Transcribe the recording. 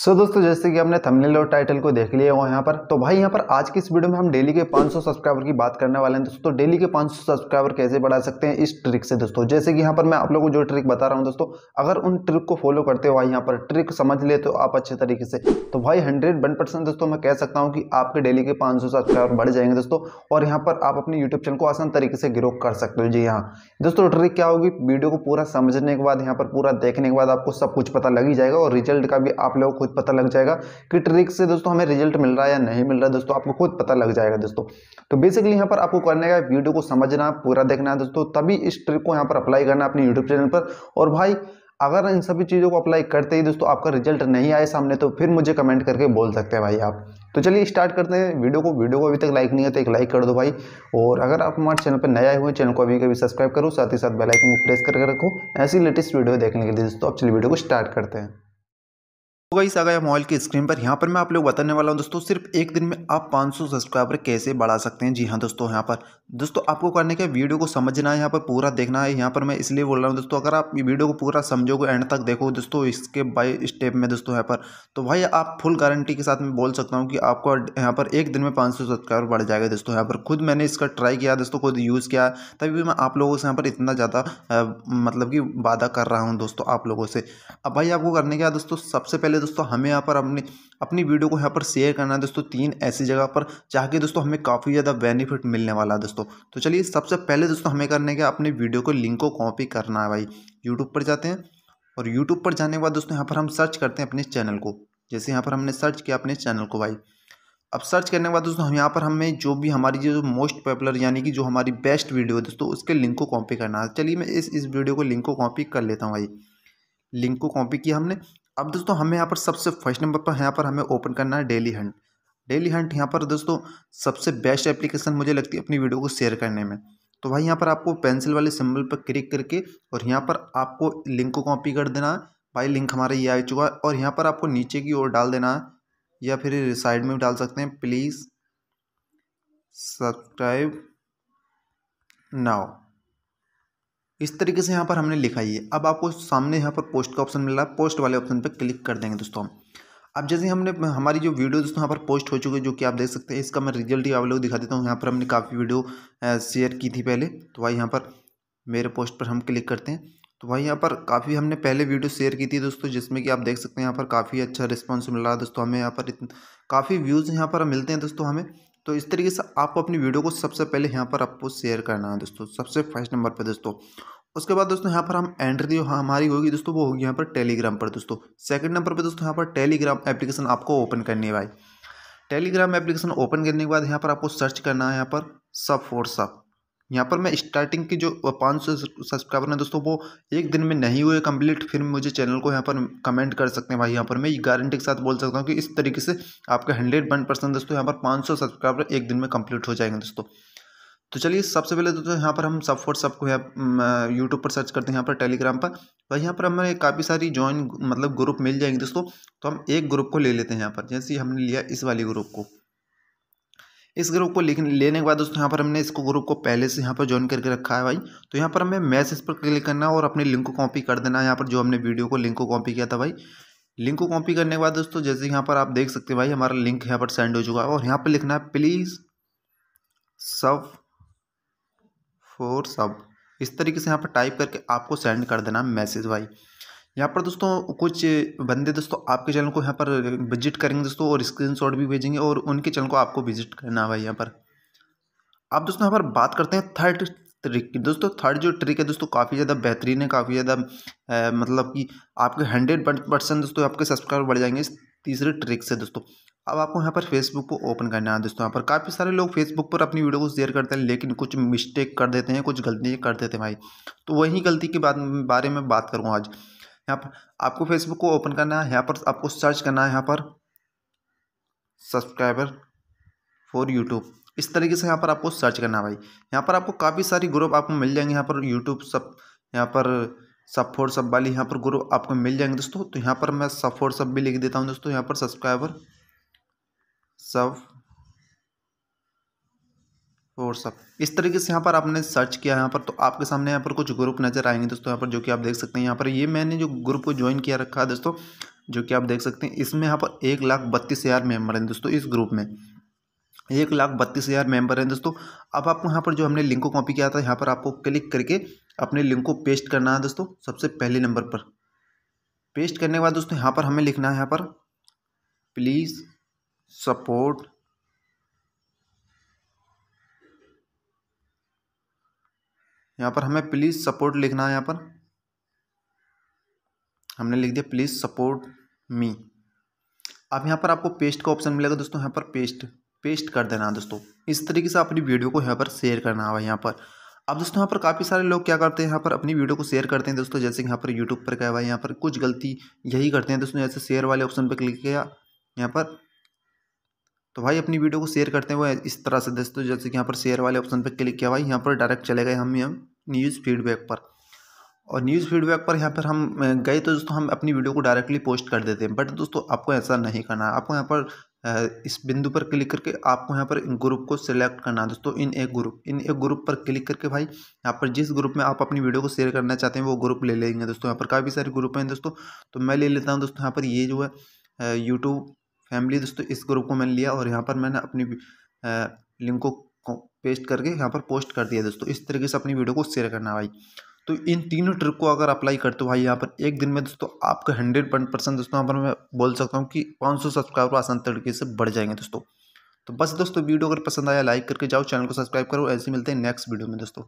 सो so, दोस्तों जैसे कि हमने थंबनेल और टाइटल को देख लिया हुआ यहाँ पर तो भाई यहाँ पर आज की इस वीडियो में हम डेली के 500 सब्सक्राइबर की बात करने वाले हैं दोस्तों डेली तो के 500 सब्सक्राइबर कैसे बढ़ा सकते हैं इस ट्रिक से दोस्तों जैसे कि यहाँ पर मैं आप लोगों को जो ट्रिक बता रहा हूँ दोस्तों अगर उन ट्रिक को फॉलो करते हुआ यहाँ पर ट्रिक समझ ले तो आप अच्छे तरीके से तो भाई हंड्रेड वन परसेंट दोस्तों मैं कह सकता हूँ कि आपके डेली के पाँच सब्सक्राइबर बढ़ जाएंगे दोस्तों और यहाँ पर आप अपने यूट्यूब चैनल को आसान तरीके से ग्रो कर सकते हो जी हाँ दोस्तों ट्रिक क्या होगी वीडियो को पूरा समझने के बाद यहाँ पर पूरा देखने के बाद आपको सब कुछ पता लग ही जाएगा और रिजल्ट का भी आप लोग खुद पता लग जाएगा कि ट्रिक से दोस्तों हमें रिजल्ट मिल रहा है या नहीं मिल रहा है दोस्तों आपको खुद पता लग जाएगा दोस्तों तो बेसिकली यहाँ पर आपको करने का वीडियो को समझना पूरा देखना है दोस्तों तभी इस ट्रिक को यहाँ पर अप्लाई करना अपने यूट्यूब चैनल पर और भाई अगर इन सभी चीज़ों को अप्लाई करते ही दोस्तों आपका रिजल्ट नहीं आए सामने तो फिर मुझे कमेंट करके बोल सकते हैं भाई आप तो चलिए स्टार्ट करते हैं वीडियो को वीडियो को अभी तक लाइक नहीं है तो एक लाइक कर दो भाई और अगर आप हमारे चैनल पर नए आए हुए चैनल को अभी कभी सब्सक्राइब करो साथ ही साथ बेलाइकन को प्रेस करके रखो ऐसी लेटेस्ट वीडियो देखने के लिए दोस्तों आप चलिए वीडियो को स्टार्ट करते हैं तो गाइस आ मोबाइल की स्क्रीन पर यहाँ पर मैं आप लोग बताने वाला हूँ दोस्तों सिर्फ एक दिन में आप 500 सब्सक्राइबर कैसे बढ़ा सकते हैं जी हाँ दोस्तों यहाँ पर दोस्तों आपको करने के वीडियो को समझना है यहाँ पर पूरा देखना है यहाँ पर मैं इसलिए बोल रहा हूँ दोस्तों अगर आप वीडियो को पूरा समझोगे एंड तक देखो दोस्तों इसके बाई स्टेप में दोस्तों यहाँ पर तो भाई आप फुल गारंटी के साथ मैं बोल सकता हूँ कि आपको यहाँ पर एक दिन में पाँच सब्सक्राइबर बढ़ जाएगा दोस्तों यहाँ पर खुद मैंने इसका ट्राई किया दोस्तों खुद यूज़ किया तभी मैं आप लोगों से यहाँ पर इतना ज़्यादा मतलब कि वादा कर रहा हूँ दोस्तों आप लोगों से अब भाई आपको करने के दोस्तों सबसे पहले पहले दोस्तों हमें यहाँ पर अपनी अपनी वीडियो को यहाँ पर शेयर करना है दोस्तों तीन ऐसी जगह पर जाके दोस्तों हमें काफ़ी ज़्यादा बेनिफिट मिलने वाला है दोस्तों तो चलिए सबसे पहले दोस्तों हमें करने के अपने वीडियो को लिंक को कॉपी करना है भाई यूट्यूब पर जाते हैं और यूट्यूब पर जाने के बाद दोस्तों यहाँ पर हम सर्च करते हैं अपने चैनल को जैसे यहाँ पर हमने सर्च किया अपने चैनल को भाई अब सर्च करने के बाद दोस्तों हम यहाँ पर हमें जो भी हमारी जो मोस्ट पॉपुलर यानी कि जो हमारी बेस्ट वीडियो है दोस्तों उसके लिंक को कॉपी करना है चलिए मैं इस इस वीडियो को लिंक को कॉपी कर लेता हूँ भाई लिंक को कॉपी किया हमने अब दोस्तों हमें यहाँ पर सबसे फर्स्ट नंबर पर यहाँ पर हमें ओपन करना है डेली हंट डेली हंट यहाँ पर दोस्तों सबसे बेस्ट एप्लीकेशन मुझे लगती है अपनी वीडियो को शेयर करने में तो भाई यहाँ पर आपको पेंसिल वाले सिंबल पर क्लिक करके और यहाँ पर आपको लिंक को कॉपी कर देना है भाई लिंक हमारा ये आ चुका है और यहाँ पर आपको नीचे की ओर डाल देना है या फिर साइड में भी डाल सकते हैं प्लीज़ सब्सक्राइब नाउ इस तरीके से यहाँ पर हमने लिखा ही है अब आपको सामने यहाँ पर पोस्ट का ऑप्शन मिल रहा है पोस्ट वाले ऑप्शन पर क्लिक कर देंगे दोस्तों हम अब जैसे हमने हमारी जो वीडियो दोस्तों यहाँ पर पोस्ट हो चुकी है जो कि आप देख सकते हैं इसका मैं रिजल्ट ही आप लोग दिखा देता हूँ यहाँ पर हमने काफ़ी वीडियो शेयर की थी पहले तो भाई यहाँ पर मेरे पोस्ट पर हम क्लिक करते हैं तो भाई यहाँ पर काफ़ी हमने पहले वीडियो शेयर की थी दोस्तों जिसमें कि आप देख सकते हैं यहाँ पर काफ़ी अच्छा रिस्पॉन्स मिल रहा है दोस्तों हमें यहाँ पर काफ़ी व्यूज़ यहाँ पर मिलते हैं दोस्तों हमें तो इस तरीके से आपको अपनी वीडियो को सबसे पहले यहाँ पर आपको शेयर करना है दोस्तों सबसे फर्स्ट नंबर पर दोस्तों उसके बाद दोस्तों यहाँ पर हम एंट्री जो हाँ, हमारी होगी दोस्तों वो होगी यहाँ पर टेलीग्राम पर दोस्तों सेकंड नंबर पर दोस्तों यहाँ पर टेलीग्राम एप्लीकेशन आपको ओपन करनी है भाई टेलीग्राम एप्लीकेशन ओपन करने के बाद यहाँ पर आपको सर्च करना है यहाँ पर सब फोर सब यहाँ पर मैं स्टार्टिंग की जो पाँच सौ सब्सक्राइबर हैं दोस्तों वो एक दिन में नहीं हुए कंप्लीट फिर मुझे चैनल को यहाँ पर कमेंट कर सकते हैं भाई यहाँ पर मैं गारंटी के साथ बोल सकता हूँ कि इस तरीके से आपके हंड्रेड वन परसेंट दोस्तों यहाँ पर पाँच सौ सब्सक्राइबर एक दिन में कंप्लीट हो जाएंगे दोस्तों तो चलिए सबसे पहले दोस्तों यहाँ पर हम सब फॉर सब को यहाँ यूट्यूब पर सर्च करते हैं यहाँ पर टेलीग्राम पर भाई यहाँ पर हमें काफ़ी सारी ज्वाइन मतलब ग्रुप मिल जाएंगे दोस्तों तो हम एक ग्रुप को ले लेते हैं यहाँ पर जैसे हमने लिया इस वाले ग्रुप को इस ग्रुप को लिख लेने के बाद दोस्तों यहाँ पर हमने इसको ग्रुप को पहले से यहाँ पर ज्वाइन करके रखा है भाई तो यहाँ पर हमें मैसेज पर क्लिक करना है और अपने लिंक को कॉपी कर देना है यहाँ पर जो हमने वीडियो को लिंक को कॉपी किया था भाई लिंक को कॉपी करने के बाद दोस्तों जैसे यहाँ पर आप देख सकते हैं भाई हमारा लिंक यहाँ पर सेंड हो चुका है और यहाँ पर लिखना है प्लीज़ सब फोर सब इस तरीके से यहाँ पर टाइप करके आपको सेंड कर देना मैसेज भाई यहाँ पर दोस्तों कुछ बंदे दोस्तों आपके चैनल को यहाँ पर विजिट करेंगे दोस्तों और शॉट भी भेजेंगे और उनके चैनल को आपको विजिट करना है भाई यहाँ पर आप दोस्तों यहाँ पर बात करते हैं थर्ड ट्रिक की दोस्तों थर्ड जो ट्रिक है दोस्तों काफ़ी ज़्यादा बेहतरीन है काफ़ी ज़्यादा मतलब कि आपके हंड्रेड परसेंट दोस्तों आपके सब्सक्राइबर बढ़ जाएंगे इस तीसरे ट्रिक से दोस्तों अब आपको यहाँ पर फेसबुक को ओपन करना है दोस्तों यहाँ पर काफ़ी सारे लोग फेसबुक पर अपनी वीडियो को शेयर करते हैं लेकिन कुछ मिस्टेक कर देते हैं कुछ गलतियाँ कर देते हैं भाई तो वही गलती के बाद बारे में बात करूँगा आज यहाँ पर आपको फेसबुक को ओपन करना है यहाँ पर आपको सर्च करना है यहाँ पर सब्सक्राइबर फॉर यूट्यूब इस तरीके से यहाँ पर आपको सर्च करना है भाई यहाँ पर आपको काफ़ी सारी ग्रुप आपको मिल जाएंगे यहाँ पर यूट्यूब सब यहाँ पर सब फोर सब वाली यहाँ पर ग्रुप आपको मिल जाएंगे दोस्तों तो यहाँ पर मैं सब फोर सब भी लिख देता हूँ दोस्तों यहाँ पर सब्सक्राइबर सब व्हाट्सअप इस तरीके से यहाँ पर आपने सर्च किया यहाँ पर तो आपके सामने यहाँ पर कुछ ग्रुप नज़र आएंगे दोस्तों यहाँ पर जो कि आप देख सकते हैं यहाँ पर ये मैंने जो ग्रुप को ज्वाइन किया रखा है दोस्तों जो कि आप देख सकते हैं इसमें यहाँ पर एक लाख बत्तीस हज़ार मेम्बर हैं दोस्तों इस ग्रुप में एक लाख बत्तीस हज़ार मेम्बर हैं दोस्तों अब आपको यहाँ पर जो हमने लिंक को कॉपी किया था यहाँ पर आपको क्लिक करके अपने लिंक को पेस्ट करना है दोस्तों सबसे पहले नंबर पर पेस्ट करने के बाद दोस्तों यहाँ पर हमें लिखना है यहाँ पर प्लीज़ सपोर्ट यहाँ पर हमें प्लीज़ सपोर्ट लिखना है यहाँ पर हमने लिख दिया प्लीज़ सपोर्ट मी अब यहाँ पर आपको पेस्ट का ऑप्शन मिलेगा दोस्तों यहाँ पर पेस्ट पेस्ट कर देना दोस्तों इस तरीके से अपनी वीडियो को यहाँ पर शेयर करना होगा यहाँ पर अब दोस्तों यहाँ पर काफ़ी सारे लोग क्या करते हैं यहाँ पर अपनी वीडियो को शेयर करते हैं दोस्तों जैसे कि यहाँ पर यूट्यूब पर क्या हुआ है यहाँ पर कुछ गलती यही करते हैं दोस्तों जैसे शेयर वाले ऑप्शन पर क्लिक किया यहाँ पर तो भाई अपनी वीडियो को शेयर करते हैं वो इस तरह से दोस्तों जैसे कि यहाँ पर शेयर वाले ऑप्शन पर क्लिक किया भाई यहाँ पर डायरेक्ट चले गए हम यहाँ न्यूज़ फीडबैक पर और न्यूज़ फीडबैक पर यहाँ पर हम गए तो दोस्तों हम अपनी वीडियो को डायरेक्टली पोस्ट कर देते हैं बट दोस्तों आपको ऐसा नहीं करना है आपको यहाँ पर इस बिंदु पर क्लिक करके आपको यहाँ पर ग्रुप को सिलेक्ट करना है दोस्तों इन एक ग्रुप इन एक ग्रुप पर क्लिक करके भाई यहाँ पर जिस ग्रुप में आप अपनी वीडियो को शेयर करना चाहते हैं वो ग्रुप ले लेंगे दोस्तों यहाँ पर काफ़ी सारे ग्रुप हैं दोस्तों तो मैं ले लेता हूँ दोस्तों यहाँ पर ये जो है यूट्यूब फैमिली दोस्तों इस ग्रुप को मैंने लिया और यहाँ पर मैंने अपनी लिंक को पेस्ट करके यहाँ पर पोस्ट कर दिया दोस्तों इस तरीके से अपनी वीडियो को शेयर करना भाई तो इन तीनों ट्रिक को अगर अप्लाई करते हो भाई यहाँ पर एक दिन में दोस्तों आपका हंड्रेड परसेंट दोस्तों यहाँ पर मैं बोल सकता हूँ कि पाँच सौ सब्सक्राइबर आसान तरीके से बढ़ जाएंगे दोस्तों तो बस दोस्तों वीडियो अगर पसंद आया लाइक करके जाओ चैनल को सब्सक्राइब करो ऐसे मिलते हैं नेक्स्ट वीडियो में दोस्तों